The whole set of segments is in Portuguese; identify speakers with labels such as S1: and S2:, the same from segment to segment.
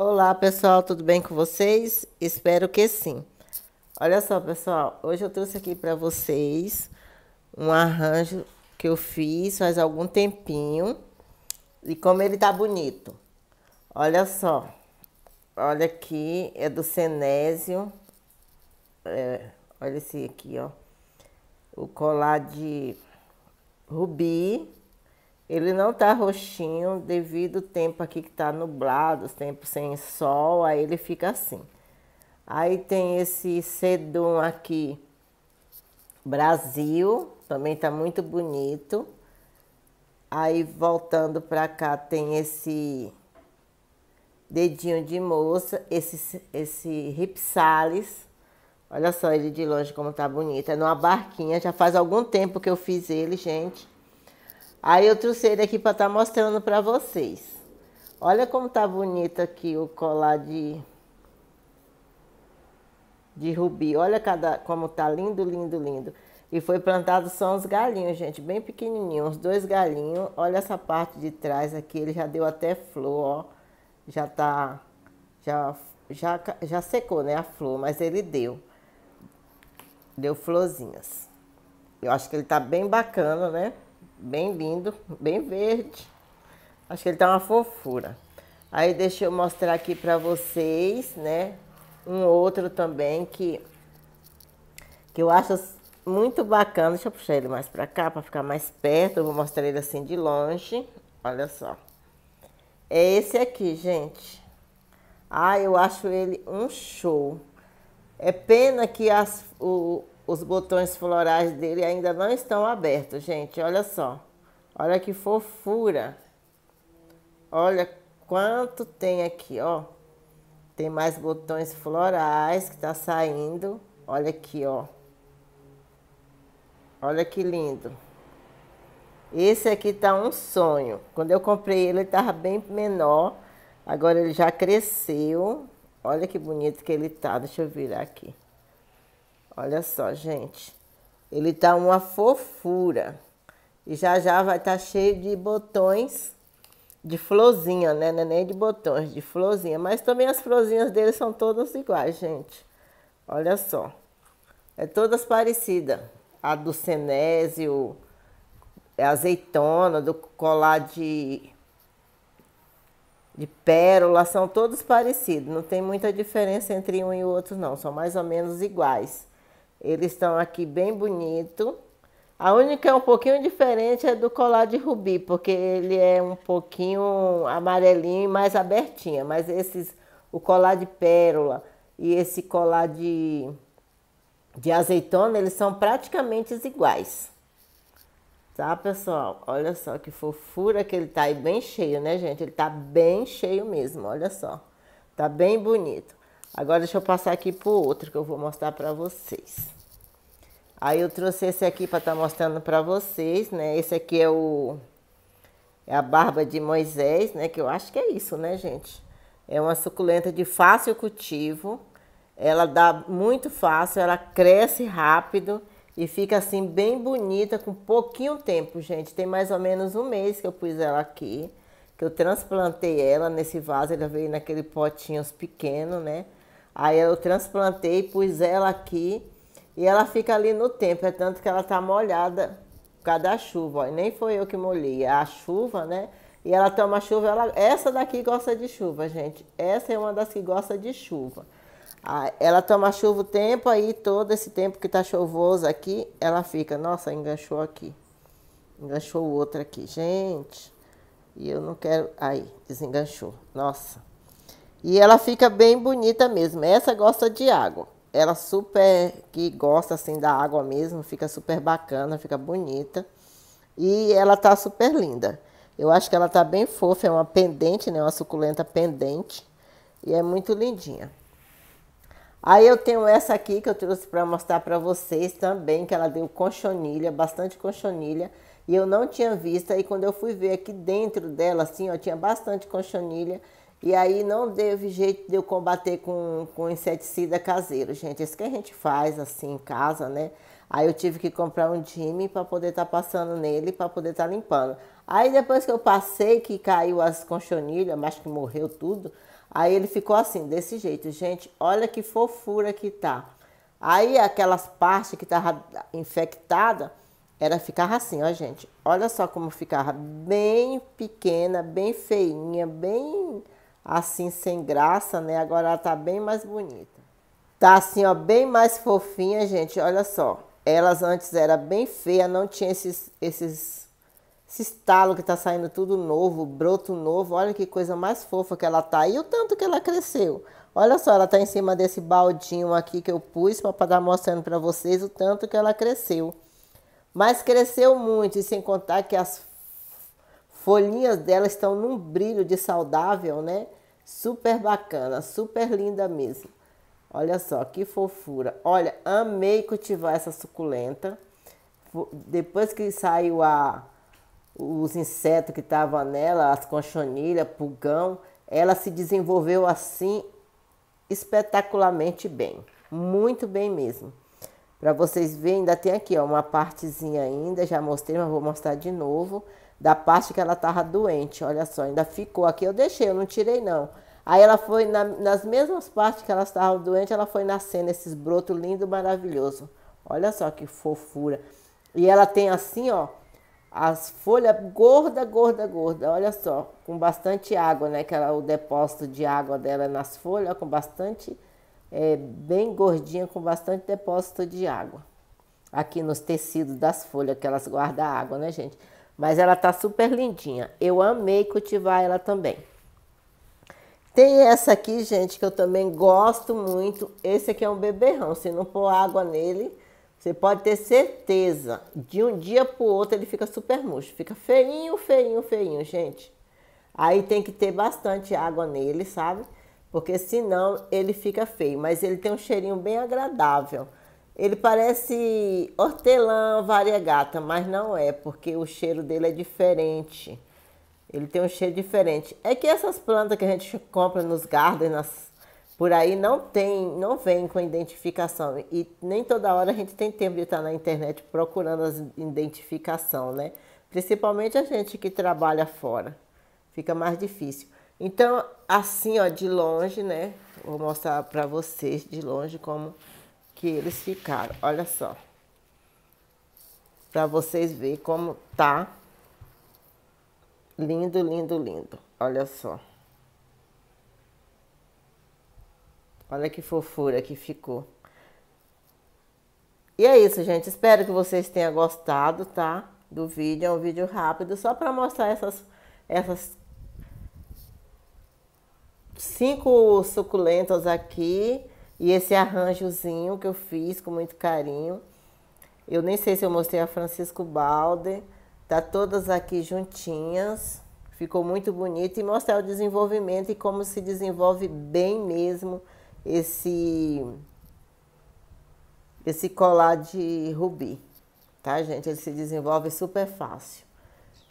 S1: Olá pessoal, tudo bem com vocês? Espero que sim. Olha só pessoal, hoje eu trouxe aqui para vocês um arranjo que eu fiz faz algum tempinho e como ele tá bonito. Olha só, olha aqui, é do Senésio. é, olha esse aqui ó, o colar de rubi ele não tá roxinho devido ao tempo aqui que tá nublado, tempo sem sol, aí ele fica assim. Aí tem esse sedum aqui, Brasil, também tá muito bonito. Aí voltando para cá tem esse dedinho de moça, esse, esse Ripsalis. Olha só ele de longe como tá bonito. É numa barquinha, já faz algum tempo que eu fiz ele, gente. Aí eu trouxe ele aqui para estar tá mostrando para vocês. Olha como tá bonito aqui o colar de de rubi. Olha cada, como tá lindo, lindo, lindo. E foi plantado só uns galinhos, gente, bem pequenininhos, uns dois galinhos. Olha essa parte de trás aqui, ele já deu até flor, ó. Já tá, já, já, já secou, né, a flor, mas ele deu. Deu florzinhas. Eu acho que ele tá bem bacana, né? bem lindo, bem verde. Acho que ele tá uma fofura. Aí deixa eu mostrar aqui para vocês, né? Um outro também que, que eu acho muito bacana. Deixa eu puxar ele mais para cá para ficar mais perto. Eu vou mostrar ele assim de longe. Olha só. É esse aqui, gente. Ah, eu acho ele um show. É pena que as, o, os botões florais dele ainda não estão abertos, gente. Olha só. Olha que fofura. Olha quanto tem aqui, ó. Tem mais botões florais que tá saindo. Olha aqui, ó. Olha que lindo. Esse aqui tá um sonho. Quando eu comprei ele, ele tava bem menor. Agora ele já cresceu. Olha que bonito que ele tá. Deixa eu virar aqui. Olha só, gente. Ele tá uma fofura. E já já vai estar tá cheio de botões de florzinha, né? Não é nem de botões, de florzinha. Mas também as florzinhas dele são todas iguais, gente. Olha só. É todas parecidas. A do Senésio, a é azeitona, do colar de, de pérola, são todos parecidos. Não tem muita diferença entre um e o outro, não. São mais ou menos iguais. Eles estão aqui bem bonito. A única é um pouquinho diferente é do colar de rubi, porque ele é um pouquinho amarelinho e mais abertinho Mas esses, o colar de pérola e esse colar de, de azeitona, eles são praticamente iguais. Tá, pessoal? Olha só que fofura que ele tá aí, bem cheio, né, gente? Ele tá bem cheio mesmo, olha só. Tá bem bonito. Agora deixa eu passar aqui pro outro que eu vou mostrar para vocês. Aí eu trouxe esse aqui para estar tá mostrando para vocês, né? Esse aqui é o é a barba de Moisés, né? Que eu acho que é isso, né, gente? É uma suculenta de fácil cultivo. Ela dá muito fácil, ela cresce rápido e fica assim bem bonita com pouquinho tempo, gente. Tem mais ou menos um mês que eu pus ela aqui, que eu transplantei ela nesse vaso, ela veio naquele potinho pequeno, né? Aí eu transplantei, pus ela aqui e ela fica ali no tempo, é tanto que ela tá molhada por causa da chuva. Ó. E nem foi eu que molhei, é a chuva, né? E ela toma chuva, ela, essa daqui gosta de chuva, gente. Essa é uma das que gosta de chuva. ela toma chuva o tempo aí, todo esse tempo que tá chuvoso aqui, ela fica, nossa, enganchou aqui. Enganchou o outro aqui, gente. E eu não quero. Aí, desenganchou. Nossa. E ela fica bem bonita mesmo. Essa gosta de água. Ela super que gosta assim da água mesmo, fica super bacana, fica bonita. E ela tá super linda. Eu acho que ela tá bem fofa, é uma pendente, né? Uma suculenta pendente. E é muito lindinha. Aí eu tenho essa aqui que eu trouxe para mostrar para vocês também, que ela deu conchonilha, bastante conchonilha. E eu não tinha visto, aí quando eu fui ver aqui dentro dela, assim, ó, tinha bastante conchonilha. E aí não teve jeito de eu combater com, com inseticida caseiro, gente. Isso que a gente faz assim em casa, né? Aí eu tive que comprar um time para poder estar tá passando nele, para poder estar tá limpando. Aí depois que eu passei, que caiu as conchonilhas, mas que morreu tudo, aí ele ficou assim, desse jeito. Gente, olha que fofura que tá. Aí aquelas partes que tava infectada, era ficava assim, ó, gente. Olha só como ficava bem pequena, bem feinha, bem assim sem graça, né? Agora ela tá bem mais bonita. Tá assim, ó, bem mais fofinha, gente. Olha só. Elas antes era bem feia, não tinha esses esses esse estalo que tá saindo tudo novo, broto novo. Olha que coisa mais fofa que ela tá. E o tanto que ela cresceu. Olha só, ela tá em cima desse baldinho aqui que eu pus para dar mostrando para vocês o tanto que ela cresceu. Mas cresceu muito, e sem contar que as folhinhas dela estão num brilho de saudável, né? Super bacana, super linda mesmo. Olha só que fofura. Olha, amei cultivar essa suculenta. Depois que saiu a os insetos que estavam nela, as conchonilhas, pulgão, ela se desenvolveu assim espetacularmente bem, muito bem mesmo. Para vocês verem, ainda tem aqui ó, uma partezinha ainda, já mostrei, mas vou mostrar de novo da parte que ela tava doente. Olha só, ainda ficou aqui. Eu deixei, eu não tirei não. Aí ela foi na, nas mesmas partes que ela estava doente, ela foi nascendo esses brotos lindo, maravilhoso. Olha só que fofura. E ela tem assim, ó, as folhas gorda, gorda, gorda. Olha só, com bastante água, né? Que ela, o depósito de água dela é nas folhas, com bastante, é, bem gordinha, com bastante depósito de água. Aqui nos tecidos das folhas que elas guardam água, né, gente? Mas ela tá super lindinha. Eu amei cultivar ela também. Tem essa aqui, gente, que eu também gosto muito. Esse aqui é um beberrão. Se não pôr água nele, você pode ter certeza. De um dia para o outro ele fica super murcho. Fica feinho, feinho, feinho, gente. Aí tem que ter bastante água nele, sabe? Porque senão ele fica feio. Mas ele tem um cheirinho bem agradável. Ele parece hortelã variegata, mas não é, porque o cheiro dele é diferente. Ele tem um cheiro diferente. É que essas plantas que a gente compra nos gardens, por aí, não tem, não vem com identificação. E nem toda hora a gente tem tempo de estar na internet procurando as identificação, né? Principalmente a gente que trabalha fora. Fica mais difícil. Então, assim, ó, de longe, né? Vou mostrar para vocês de longe como que eles ficaram. Olha só. Para vocês verem como tá lindo, lindo, lindo. Olha só. Olha que fofura que ficou. E é isso, gente. Espero que vocês tenham gostado, tá? Do vídeo. É um vídeo rápido, só para mostrar essas, essas cinco suculentas aqui e esse arranjozinho que eu fiz com muito carinho, eu nem sei se eu mostrei a Francisco Balder, tá todas aqui juntinhas, ficou muito bonito e mostrar o desenvolvimento e como se desenvolve bem mesmo esse esse colar de rubi, tá gente? Ele se desenvolve super fácil.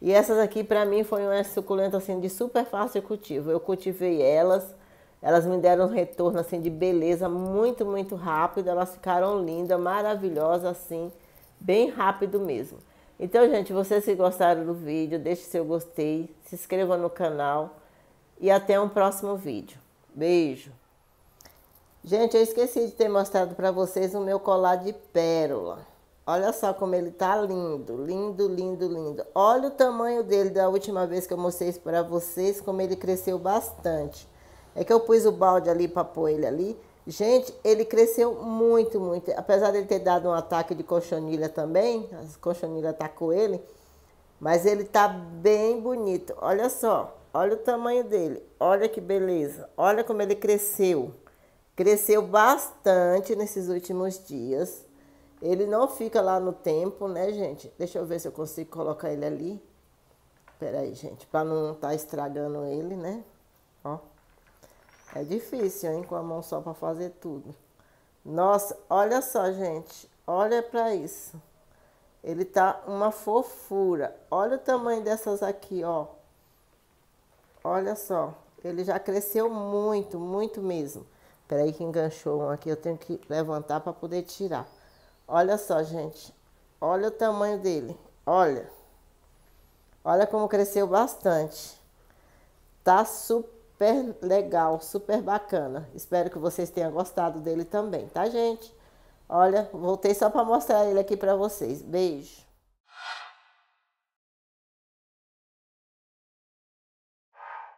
S1: E essas aqui para mim foi uma suculenta assim de super fácil cultivo. Eu cultivei elas elas me deram um retorno assim de beleza muito, muito rápido. Elas ficaram lindas, maravilhosas assim, bem rápido mesmo. Então, gente, vocês que gostaram do vídeo, deixe seu gostei, se inscreva no canal e até um próximo vídeo. Beijo! Gente, eu esqueci de ter mostrado para vocês o meu colar de pérola. Olha só como ele tá lindo, lindo, lindo, lindo. Olha o tamanho dele da última vez que eu mostrei para vocês, como ele cresceu bastante. É que eu pus o balde ali para pôr ele ali. Gente, ele cresceu muito, muito. Apesar dele ter dado um ataque de cochonilha também, a cochonilha atacou ele, mas ele tá bem bonito. Olha só, olha o tamanho dele, olha que beleza, olha como ele cresceu. Cresceu bastante nesses últimos dias. Ele não fica lá no tempo, né, gente? Deixa eu ver se eu consigo colocar ele ali. Peraí, gente, para não estar tá estragando ele, né? Ó. É difícil, hein, com a mão só para fazer tudo. Nossa, olha só, gente. Olha para isso. Ele tá uma fofura. Olha o tamanho dessas aqui, ó. Olha só. Ele já cresceu muito, muito mesmo. Peraí que enganchou um aqui. Eu tenho que levantar para poder tirar. Olha só, gente. Olha o tamanho dele. Olha. Olha como cresceu bastante. Tá super super legal, super bacana. Espero que vocês tenham gostado dele também, tá, gente? Olha, voltei só para mostrar ele aqui para vocês. Beijo.